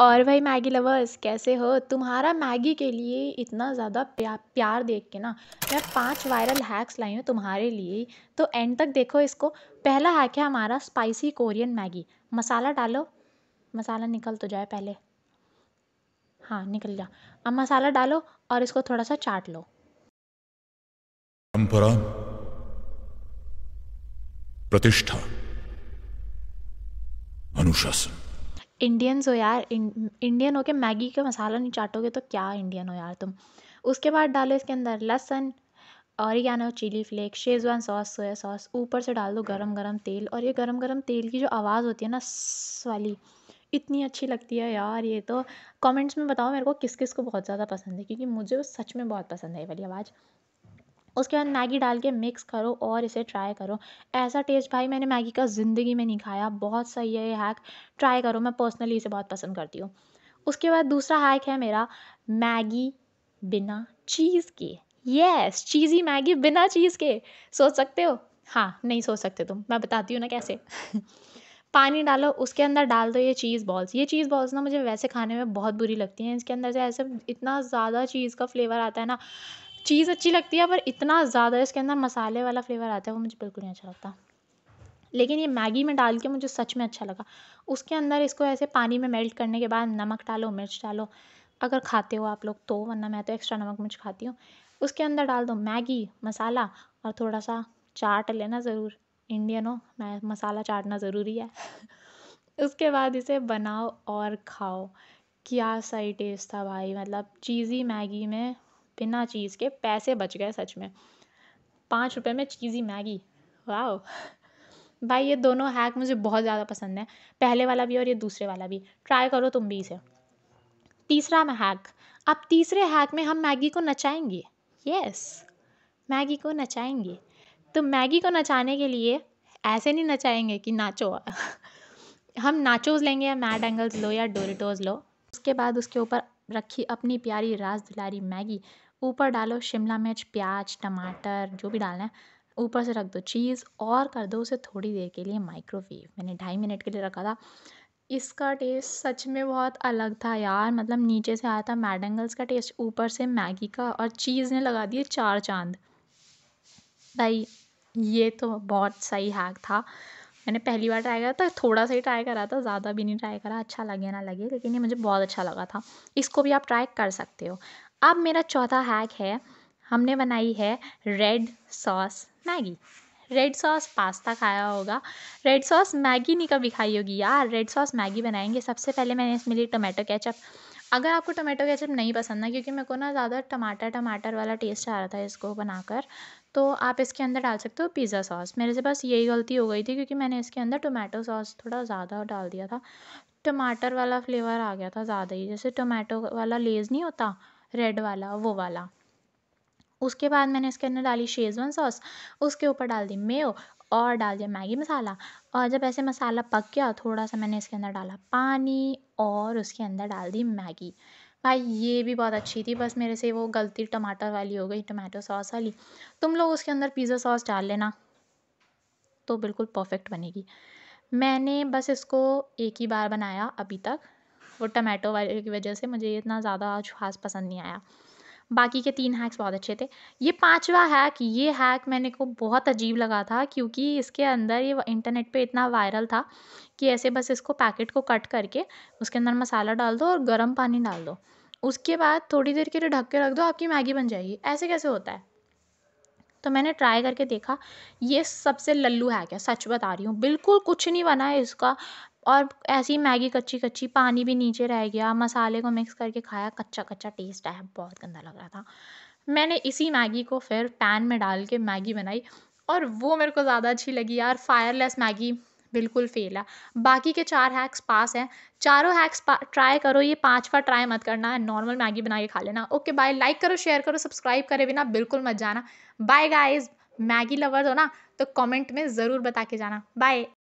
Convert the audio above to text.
और भाई Maggi lovers कैसे हो तुम्हारा मैगी के लिए इतना ज़्यादा प्या, प्यार देख के ना मैं पांच वायरल हैक्स लाई हूँ तुम्हारे लिए तो एंड तक देखो इसको पहला हैक है हमारा स्पाइसी कोरियन मैगी मसाला डालो मसाला निकल तो जाए पहले हाँ निकल जा अब मसाला डालो और इसको थोड़ा सा चाट लो परंपरा प्रतिष्ठा अनुशासन इंडियन हो यार इंडियन हो के मैगी का मसाला नहीं चाटोगे तो क्या इंडियन हो यार तुम उसके बाद डालो इसके अंदर लहसन oregano chilli flake schezwan sauce soya sauce ऊपर से डाल दो गरम गरम तेल और ये गरम गरम तेल की जो आवाज़ होती है ना वाली इतनी अच्छी लगती है यार ये तो कमेंट्स में बताओ मेरे को किस किस को बहुत ज़्यादा पसंद है क्योंकि मुझे सच में बहुत पसंद है ये वाली आवाज़ उसके बाद मैगी डाल के मिक्स करो और इसे ट्राई करो ऐसा टेस्ट भाई मैंने मैगी का ज़िंदगी में नहीं खाया बहुत सही है ये हैक ट्राई करो मैं पर्सनली इसे बहुत पसंद करती हूँ उसके बाद दूसरा हैक है मेरा मैगी बिना चीज़ के यस चीज़ी मैगी बिना चीज़ के सोच सकते हो हाँ नहीं सोच सकते तुम मैं बताती हूँ ना कैसे पानी डालो उसके अंदर डाल दो ये चीज़ बॉल्स ये चीज़ बॉल्स ना मुझे वैसे खाने में बहुत बुरी लगती हैं इसके अंदर से ऐसे इतना ज़्यादा चीज़ का फ्लेवर आता है ना चीज़ अच्छी लगती है पर इतना ज़्यादा इसके अंदर मसाले वाला फ्लेवर आता है वो मुझे बिल्कुल नहीं अच्छा लगता लेकिन ये मैगी में डाल के मुझे सच में अच्छा लगा उसके अंदर इसको ऐसे पानी में मेल्ट करने के बाद नमक डालो मिर्च डालो अगर खाते हो आप लोग तो वरना मैं तो एक्स्ट्रा नमक मिर्च खाती हूँ उसके अंदर डाल दो मैगी मसाला और थोड़ा सा चाट लेना ज़रूर इंडियन हो मैं मसाला चाटना ज़रूरी है उसके बाद इसे बनाओ और खाओ क्या सही टेस्ट था भाई मतलब चीज़ी मैगी में बिना चीज़ के पैसे बच गए सच में पाँच रुपये में चीज़ी मैगी वाह भाई ये दोनों हैक मुझे बहुत ज़्यादा पसंद है पहले वाला भी और ये दूसरे वाला भी ट्राई करो तुम भी इसे तीसरा हैक अब तीसरे हैक में हम मैगी को नचाएंगे यस मैगी को नचाएंगे तो मैगी को नचाने के लिए ऐसे नहीं नचाएंगे कि नाचो हम नाचोज लेंगे या मैड एंगल्स लो या डोरिटोज लो उसके बाद उसके ऊपर रखी अपनी प्यारी राज दुलारी मैगी ऊपर डालो शिमला मिर्च प्याज टमाटर जो भी डालना है ऊपर से रख दो चीज़ और कर दो उसे थोड़ी देर के लिए माइक्रोवेव मैंने ढाई मिनट के लिए रखा था इसका टेस्ट सच में बहुत अलग था यार मतलब नीचे से आया था मैडंगल्स का टेस्ट ऊपर से मैगी का और चीज़ ने लगा दिए चार चांद भाई ये तो बहुत सही हैक था मैंने पहली बार ट्राई करा था थोड़ा सा ही ट्राई करा था ज़्यादा भी नहीं ट्राई करा अच्छा लगे ना लगे लेकिन ये मुझे बहुत अच्छा लगा था इसको भी आप ट्राई कर सकते हो अब मेरा चौथा हैक है हमने बनाई है red sauce Maggi red sauce pasta खाया होगा रेड सॉस मैगी नहीं कभी खाई होगी यार रेड सॉस मैगी बनाएंगे सबसे पहले मैंने इसमें ली टोमेटो केचप अगर आपको टोमेटो केचप नहीं पसंद ना क्योंकि मेरे को ना ज़्यादा टमाटर टमाटर वाला टेस्ट आ रहा था इसको बनाकर तो आप इसके अंदर डाल सकते हो पिज़्ज़ा सॉस मेरे से बस यही गलती हो गई थी क्योंकि मैंने इसके अंदर टोमेटो सॉस थोड़ा ज़्यादा डाल दिया था टमाटर वाला फ्लेवर आ गया था ज़्यादा ही जैसे टोमेटो वाला लेज़ नहीं होता रेड वाला वो वाला उसके बाद मैंने इसके अंदर डाली शेजवान सॉस उसके ऊपर डाल दी मेयो और डाल दिया मैगी मसाला और जब ऐसे मसाला पक गया थोड़ा सा मैंने इसके अंदर डाला पानी और उसके अंदर डाल दी मैगी भाई ये भी बहुत अच्छी थी बस मेरे से वो गलती टमाटर वाली हो गई टमाटो सॉस वाली तुम लोग उसके अंदर पिज़्ज़ा सॉस डाल लेना तो बिल्कुल परफेक्ट बनेगी मैंने बस इसको एक ही बार बनाया अभी तक वो टमाटो वाले की वजह से मुझे इतना ज़्यादा आज खास पसंद नहीं आया बाकी के तीन हैक्स बहुत अच्छे थे ये पांचवा हैक ये हैक मैंने को बहुत अजीब लगा था क्योंकि इसके अंदर ये इंटरनेट पे इतना वायरल था कि ऐसे बस इसको पैकेट को कट करके उसके अंदर मसाला डाल दो और गर्म पानी डाल दो उसके बाद थोड़ी देर के लिए ढक के रख दो आपकी मैगी बन जाएगी ऐसे कैसे होता है तो मैंने ट्राई करके देखा ये सबसे लल्लू हैक है सच बता रही हूँ बिल्कुल कुछ नहीं बना है इसका और ऐसी मैगी कच्ची कच्ची पानी भी नीचे रह गया मसाले को मिक्स करके खाया कच्चा कच्चा टेस्ट आया बहुत गंदा लग रहा था मैंने इसी मैगी को फिर पैन में डाल के मैगी बनाई और वो मेरे को ज़्यादा अच्छी लगी यार फायरलेस मैगी बिल्कुल फेल है बाकी के चार हैक्स पास हैं चारों हैक्स ट्राई करो ये पांचवा ट्राई मत करना है नॉर्मल मैगी बना के खा लेना ओके बाय लाइक करो शेयर करो सब्सक्राइब करे बिना बिल्कुल मत जाना बाय गाइज मैगी लवर हो ना तो कमेंट में ज़रूर बता के जाना बाय